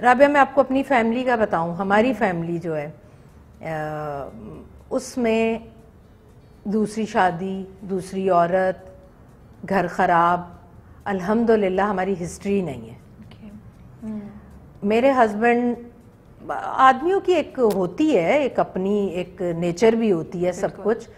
राबिया मैं आपको अपनी फैमिली का बताऊं हमारी फैमिली जो है उसमें दूसरी शादी दूसरी औरत घर ख़राब अल्हम्दुलिल्लाह हमारी हिस्ट्री नहीं है okay. हम्म। मेरे हस्बैंड आदमियों की एक होती है एक अपनी एक नेचर भी होती है सब कुछ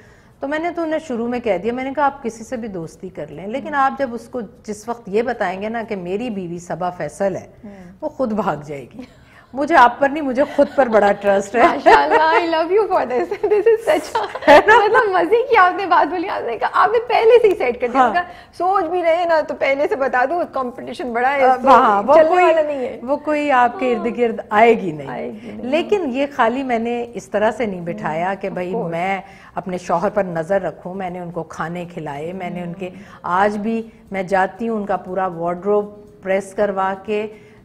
तो मैंने तो उन्हें शुरू में कह दिया मैंने कहा आप किसी से भी दोस्ती कर लें लेकिन आप जब उसको जिस वक्त ये बताएंगे ना कि मेरी बीवी सबा फैसल है हम्म। वो खुद भाग जाएगी मुझे आप पर नहीं मुझे खुद पर बड़ा ट्रस्ट है I love you for this this is such मतलब मजे की आपने बात बोली आपने कहा आपने पहले से ही सेट कर दिया हाँ. सोच भी रहे ना तो पहले से बता दो कंपटीशन बड़ा है तो हाँ, वो चलने कोई वाला नहीं है वो कोई आपके हाँ। इर्द गिर्द आएगी नहीं लेकिन ये खाली मैंने इस तरह से नहीं हम्म, बिठाया कि भाई मैं अपने शोहर पर नज़र रखूं मैंने उनको खाने खिलाए मैंने उनके हम्म। आज भी मैं जाती हूँ उनका पूरा वार्ड्रोब प्रेस करवा के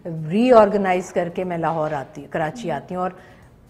रीऑर्गेनाइज करके मैं लाहौर आती कराची आती हूँ और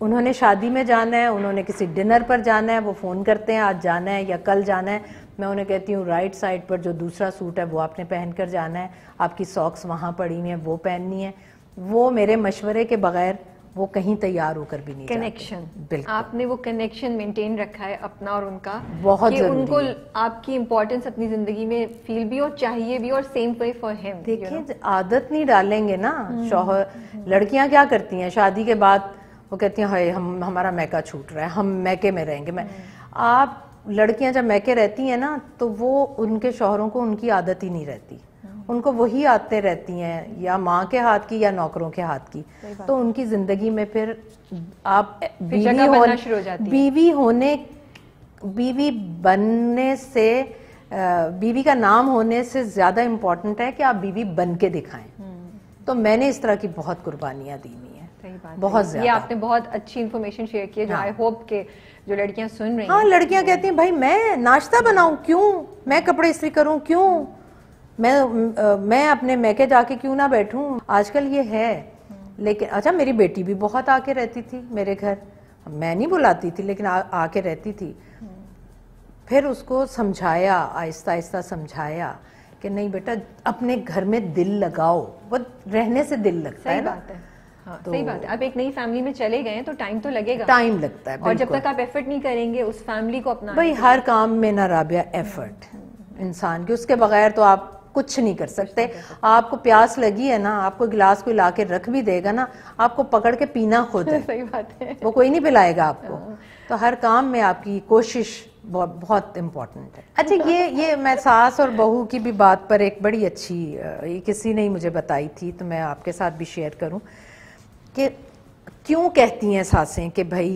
उन्होंने शादी में जाना है उन्होंने किसी डिनर पर जाना है वो फ़ोन करते हैं आज जाना है या कल जाना है मैं उन्हें कहती हूँ राइट साइड पर जो दूसरा सूट है वो आपने पहन कर जाना है आपकी सॉक्स वहाँ पड़ी हुई हैं वो पहननी है वो मेरे मशवरे के बगैर वो कहीं तैयार होकर भी नहीं कनेक्शन बिल्कुल आपने वो कनेक्शन मेंटेन रखा है अपना और उनका बहुत कि उनको आपकी इम्पोर्टेंस अपनी जिंदगी में फील भी और चाहिए भी और सेम वे फॉर हिम देखिए आदत नहीं डालेंगे ना हम्म, शोहर हम्म। लड़कियां क्या करती हैं शादी के बाद वो कहती हैं हाई हम हमारा मैका छूट रहा है हम मैके में रहेंगे मैं हम्म। आप लड़कियां जब मैके रहती हैं ना तो वो उनके शोहरों को उनकी आदत ही नहीं रहती उनको वही आदतें रहती हैं या माँ के हाथ की या नौकरों के हाथ की तो उनकी जिंदगी में फिर आप बीवी, हो बीवी होने बीवी बनने से बीवी का नाम होने से ज्यादा इम्पोर्टेंट है कि आप बीवी बन के दिखाएं हम्म। तो मैंने इस तरह की बहुत कुर्बानियां दी हुई है बहुत ज्यादा ये आपने बहुत अच्छी इन्फॉर्मेशन शेयर की है जो आई हाँ। होप के जो लड़कियां सुन रही हाँ लड़कियां कहती हैं भाई मैं नाश्ता बनाऊं क्यों मैं कपड़े इस्त्री करूं क्यों मैं मैं अपने मैके जाके क्यों ना बैठूं आजकल ये है लेकिन अच्छा मेरी बेटी भी बहुत आके रहती थी मेरे घर मैं नहीं बुलाती थी लेकिन आ, आके रहती थी फिर उसको समझाया आहिस्ता आहिस्ता समझाया कि नहीं बेटा अपने घर में दिल लगाओ वो रहने से दिल लगता है बात है हाँ, तो, सही बात है आप एक नई फैमिली में चले गए तो टाइम तो लगेगा टाइम लगता है और जब तक आप एफर्ट नहीं करेंगे उस फैमिली को अपना भाई हर काम में ना राबिया एफर्ट हम्म, हम्म, हम्म। इंसान के उसके बगैर तो आप कुछ नहीं कर सकते आपको प्यास लगी है ना आपको गिलास को ला के रख भी देगा ना आपको पकड़ के पीना खुद है सही बात है वो कोई नहीं पिलाएगा आपको हाँ। तो हर काम में आपकी कोशिश बहुत इम्पोर्टेंट है अच्छा ये ये मैं सास और बहू की भी बात पर एक बड़ी अच्छी किसी ने ही मुझे बताई थी तो मैं आपके साथ भी शेयर करूँ कि क्यों कहती हैं सासें कि भाई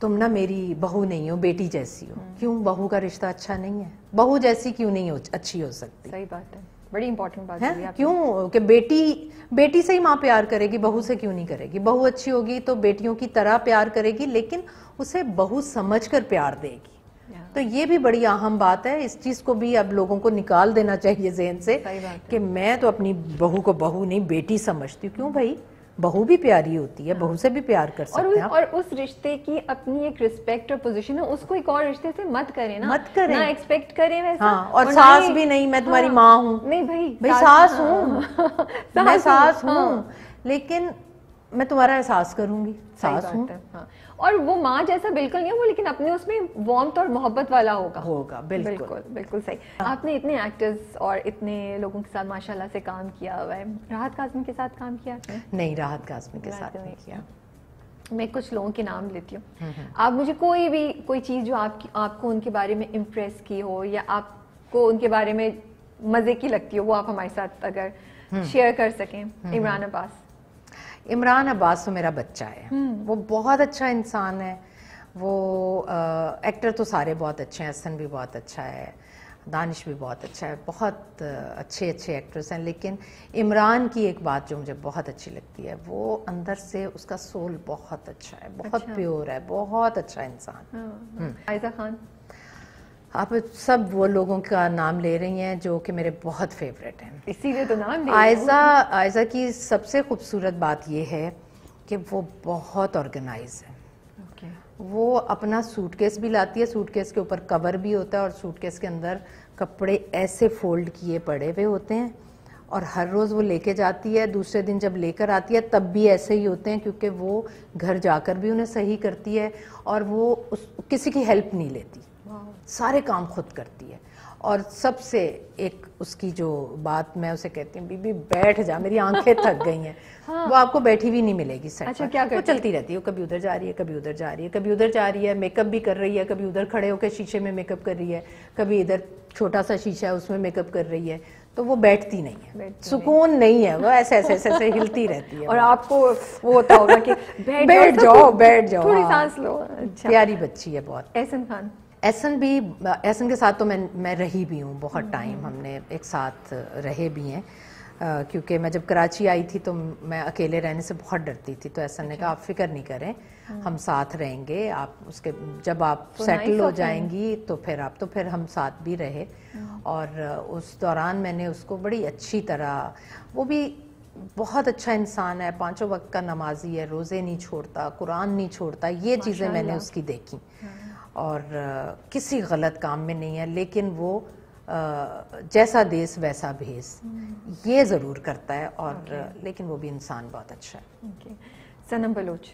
तुम ना मेरी बहू नहीं हो बेटी जैसी हो हम्म। क्यों बहू का रिश्ता अच्छा नहीं है बहू जैसी क्यों नहीं हो अच्छी हो सकती सही बात है बड़ी इंपॉर्टेंट बात है क्यों कि बेटी बेटी से ही माँ प्यार करेगी बहू से क्यों नहीं करेगी बहू अच्छी होगी तो बेटियों की तरह प्यार करेगी लेकिन उसे बहू समझ कर प्यार देगी तो ये भी बड़ी अहम बात है इस चीज़ को भी अब लोगों को निकाल देना चाहिए जहन से कि मैं तो अपनी बहू को बहू नहीं बेटी समझती हूँ क्यों भाई बहू भी प्यारी होती है बहू हाँ। से भी प्यार कर सकते हैं और उस रिश्ते की अपनी एक रिस्पेक्ट और पोजीशन है उसको एक और रिश्ते से मत करें ना मत करें ना एक्सपेक्ट करें वैसा हाँ, और, और सास भी नहीं मैं तुम्हारी हाँ। माँ हूँ नहीं भाई भाई सास हूँ हाँ। मैं सास हूँ लेकिन मैं तुम्हारा एहसास करूंगी सास हूं हाँ। और वो माँ जैसा बिल्कुल नहीं है वो लेकिन अपने उसमें वॉम्थ और मोहब्बत वाला होगा होगा बिल्कुल बिल्कुल, बिल्कुल सही आपने इतने एक्टर्स और इतने लोगों के साथ माशाल्लाह से काम किया हुआ है राहत काजमी के साथ काम किया नहीं राहत काजमी के साथ नहीं किया मैं कुछ लोगों के नाम लेती हूँ हम्म, हम्म। आप मुझे कोई भी कोई चीज़ जो आपकी आपको उनके बारे में इम्प्रेस की हो या आपको उनके बारे में मज़े की लगती हो वो आप हमारे साथ अगर शेयर हम्म। कर सकें इमरान अब्बास इमरान अब्बास तो मेरा बच्चा है हम्म। वो बहुत अच्छा इंसान है वो आ, एक्टर तो सारे बहुत अच्छे हैं हसन भी बहुत अच्छा है दानिश भी बहुत अच्छा है बहुत अच्छे अच्छे एक्टर्स हैं लेकिन इमरान की एक बात जो मुझे बहुत अच्छी लगती है वो अंदर से उसका सोल बहुत अच्छा है बहुत अच्छा। प्योर है बहुत अच्छा इंसान हाँ, हाँ। हम्म। आयजा खान आप सब वो लोगों का नाम ले रही हैं जो कि मेरे बहुत फेवरेट हैं इसीलिए तो नाम आयजा आयजा की सबसे खूबसूरत बात यह है कि वो बहुत ऑर्गेनाइज है वो अपना सूटकेस भी लाती है सूटकेस के ऊपर कवर भी होता है और सूटकेस के अंदर कपड़े ऐसे फोल्ड किए पड़े हुए होते हैं और हर रोज़ वो लेके जाती है दूसरे दिन जब लेकर आती है तब भी ऐसे ही होते हैं क्योंकि वो घर जाकर भी उन्हें सही करती है और वो उस किसी की हेल्प नहीं लेती सारे काम खुद करती है और सबसे एक उसकी जो बात मैं उसे कहती हूँ बीबी बैठ जा मेरी आंखें थक गई हैं हाँ। वो आपको बैठी भी नहीं मिलेगी सर अच्छा क्या वो चलती रहती है वो कभी उधर जा रही है कभी उधर जा रही है कभी उधर जा रही है मेकअप भी कर रही है कभी उधर खड़े होकर शीशे में मेकअप कर रही है कभी इधर छोटा सा शीशा है उसमें मेकअप कर रही है तो वो बैठती नहीं है बैठती सुकून नहीं।, नहीं है वो ऐसे ऐसे ऐसे ऐसे हिलती रहती है और आपको वो होता होगा कि बैठ जाओ बैठ जाओ थोड़ी हाँ। सांस लो अच्छा। प्यारी बच्ची है बहुत एहसन खान एसन भी एसन के साथ तो मैं मैं रही भी हूँ बहुत टाइम हम्म, हम्म। हमने एक साथ रहे भी हैं क्योंकि मैं जब कराची आई थी तो मैं अकेले रहने से बहुत डरती थी तो ऐसा ने अच्छा। कहा आप फिक्र नहीं करें हम्म। हम साथ रहेंगे आप उसके जब आप तो सेटल हो जाएंगी तो फिर आप तो फिर हम साथ भी रहे और उस दौरान मैंने उसको बड़ी अच्छी तरह वो भी बहुत अच्छा इंसान है पांचों वक्त का नमाजी है रोज़े नहीं छोड़ता कुरान नहीं छोड़ता ये चीज़ें मैंने उसकी देखी हाँ। और किसी गलत काम में नहीं है लेकिन वो जैसा देश वैसा भेस हम्म। ये ज़रूर करता है और लेकिन वो भी इंसान बहुत अच्छा है सनम बलोच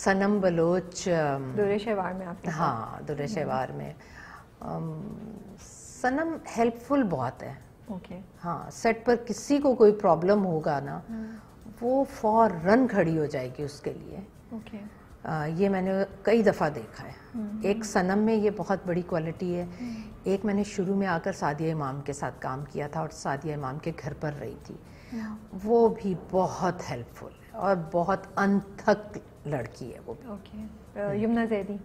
सनम बलोच दुरेशवार में आप हाँ दुरे हम्म। शहवार में सनम हेल्पफुल बहुत है ओके okay. हाँ सेट पर किसी को कोई प्रॉब्लम होगा ना हम्म। वो फॉर रन खड़ी हो जाएगी उसके लिए ओके okay. ये मैंने कई दफ़ा देखा है हम्म। एक सनम में ये बहुत बड़ी क्वालिटी है हम्म। एक मैंने शुरू में आकर सादिया इमाम के साथ काम किया था और सादिया इमाम के घर पर रही थी हम्म। वो भी बहुत हेल्पफुल और बहुत अनथक लड़की है वो भी ओके यमुना जैदी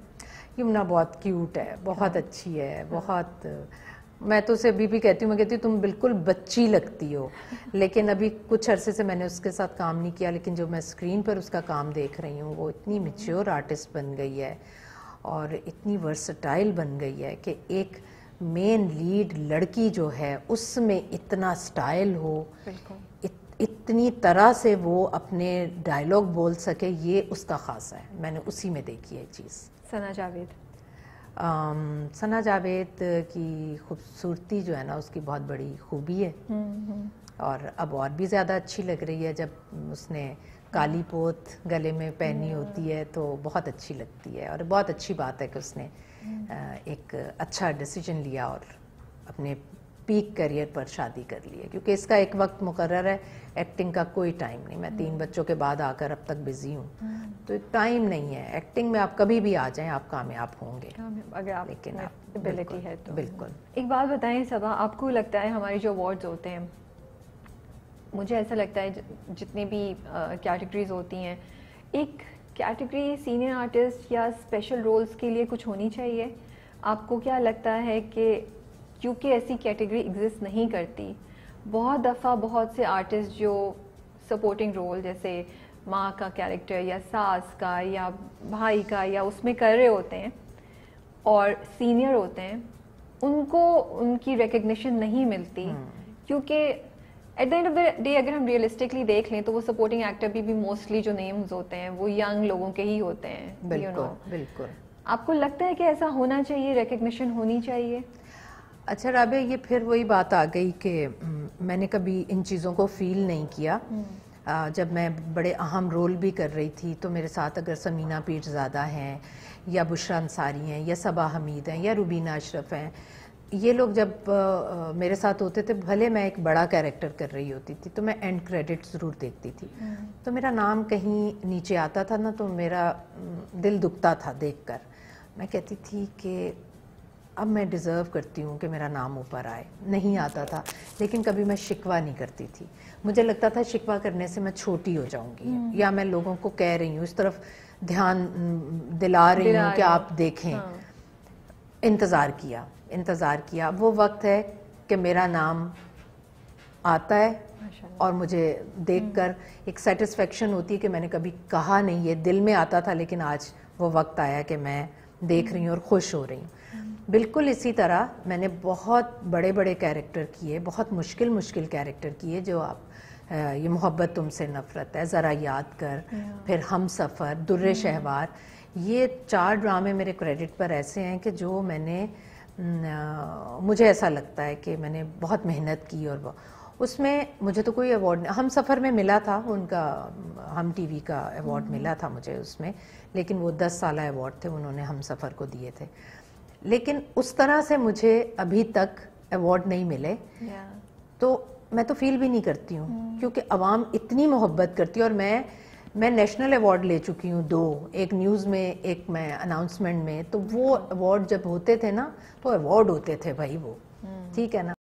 यमुना बहुत क्यूट है बहुत हाँ। अच्छी है हाँ। बहुत मैं तो उसे अभी भी कहती हूँ मैं कहती हूँ तुम बिल्कुल बच्ची लगती हो लेकिन अभी कुछ अरसे से मैंने उसके साथ काम नहीं किया लेकिन जो मैं स्क्रीन पर उसका काम देख रही हूँ वो इतनी मेच्योर हम्म। आर्टिस्ट बन गई है और इतनी वर्सटाइल बन गई है कि एक मेन लीड लड़की जो है उसमें इतना स्टाइल हो इत, इतनी तरह से वो अपने डायलॉग बोल सके ये उसका खासा है मैंने उसी में देखी है चीज़ सना जावेद सना जावेद की खूबसूरती जो है ना उसकी बहुत बड़ी खूबी है हम्म, हम्म। और अब और भी ज़्यादा अच्छी लग रही है जब उसने काली पोत गले में पहनी हम्म। होती है तो बहुत अच्छी लगती है और बहुत अच्छी बात है कि उसने एक अच्छा डिसीजन लिया और अपने पीक करियर पर शादी कर ली है क्योंकि इसका एक वक्त मुकर है एक्टिंग का कोई टाइम नहीं मैं तीन बच्चों के बाद आकर अब तक बिजी हूँ हम्म। तो टाइम नहीं है एक्टिंग में आप कभी भी आ जाएं आप कामयाब होंगे अगर आप लेकिन एबिलिटी है तो बिल्कुल एक बात बताएं सबा आपको लगता है हमारे जो अवार्ड्स होते हैं मुझे ऐसा लगता है जितने भी कैटेगरीज होती हैं एक कैटेगरी सीनियर आर्टिस्ट या स्पेशल रोल्स के लिए कुछ होनी चाहिए आपको क्या लगता है कि क्योंकि ऐसी कैटेगरी एग्जिस्ट नहीं करती बहुत दफ़ा बहुत से आर्टिस्ट जो सपोर्टिंग रोल जैसे माँ का कैरेक्टर या सास का या भाई का या उसमें कर रहे होते हैं और सीनियर होते हैं उनको उनकी रिकग्निशन नहीं मिलती hmm. क्योंकि at the end of the day अगर हम रियलिस्टिकली देख लें तो वो सपोर्टिंग एक्टर भी, भी मोस्टली जो नेम्स होते हैं वो यंग लोगों के ही होते हैं बिल्कुल you know. बिल्कुल आपको लगता है कि ऐसा होना चाहिए रिकग्निशन होनी चाहिए अच्छा राबे ये फिर वही बात आ गई कि मैंने कभी इन चीज़ों को फील नहीं किया हम्म। आ, जब मैं बड़े अहम रोल भी कर रही थी तो मेरे साथ अगर समीना पीरजादा हैं या बुशरा अंसारी हैं या सबा हमीद हैं या रुबीना अशरफ हैं ये लोग जब आ, मेरे साथ होते थे भले मैं एक बड़ा कैरेक्टर कर रही होती थी तो मैं एंड क्रेडिट ज़रूर देखती थी हम्म। तो मेरा नाम कहीं नीचे आता था ना तो मेरा दिल दुखता था देख मैं कहती थी कि अब मैं डिज़र्व करती हूँ कि मेरा नाम ऊपर आए नहीं आता था लेकिन कभी मैं शिकवा नहीं करती थी मुझे लगता था शिकवा करने से मैं छोटी हो जाऊँगी हम्म। या मैं लोगों को कह रही हूँ इस तरफ ध्यान दिला रही हूँ कि आप देखें हाँ। इंतज़ार किया इंतज़ार किया वो वक्त है कि मेरा नाम आता है और मुझे देखकर हम्म। एक सेटिस्फेक्शन होती है कि मैंने कभी कहा नहीं ये दिल में आता था लेकिन आज वो वक्त आया कि मैं देख हम्म। रही हूँ और खुश हो रही हूँ बिल्कुल इसी तरह मैंने बहुत बड़े बड़े कैरेक्टर किए बहुत मुश्किल मुश्किल कैरेक्टर किए जो आप ये मोहब्बत तुमसे नफ़रत है ज़रा याद कर फिर हम सफ़र दुर्र शहवार ये चार ड्रामे मेरे क्रेडिट पर ऐसे हैं कि जो मैंने मुझे ऐसा लगता है कि मैंने बहुत मेहनत की और उसमें मुझे तो कोई अवार्ड हम सफ़र में मिला था उनका हम टीवी का अवार्ड mm-hmm. मिला था मुझे उसमें लेकिन वो दस साल अवार्ड थे उन्होंने हम सफ़र को दिए थे लेकिन उस तरह से मुझे अभी तक अवार्ड नहीं मिले yeah. तो मैं तो फील भी नहीं करती हूँ hmm. क्योंकि अवाम इतनी मोहब्बत करती है और मैं मैं नेशनल अवार्ड ले चुकी हूँ दो एक न्यूज़ में एक मैं अनाउंसमेंट में तो वो अवार्ड hmm. जब होते थे ना तो अवार्ड होते थे भाई वो hmm. ठीक hmm. है ना